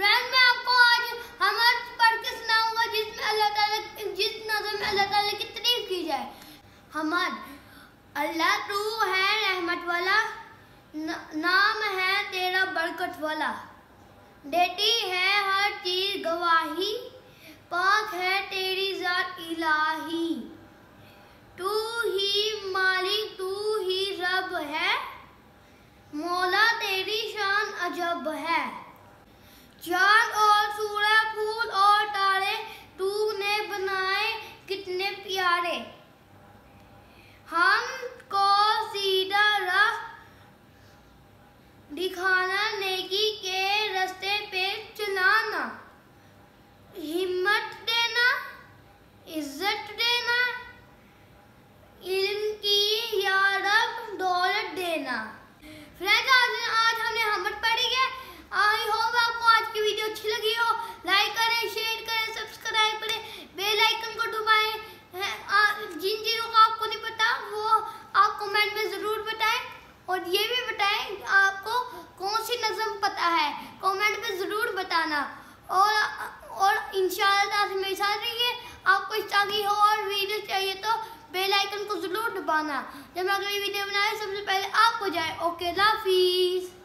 friend मैं आपको आज हमद पढ़ के सुनाऊंगा जिसमें अल्लाह ताला जिस नज़र में अल्लाह ताला की तारीफ की जाए हमद अल्लाह तू है रहमत वाला नाम है तेरा बरकत वाला देती है हर चीज़ गवाही पाक है तेरी ज़ात इलाही ये भी बताएं आपको कौन सी नज़म पता है कमेंट में ज़रूर बताना और और इन मेरे साथ रहिए आपको इस की हो और वीडियो चाहिए तो बेल आइकन को ज़रूर दबाना जब मैं अगली वीडियो बनाए सबसे पहले आपको जाए ओके लाफिज़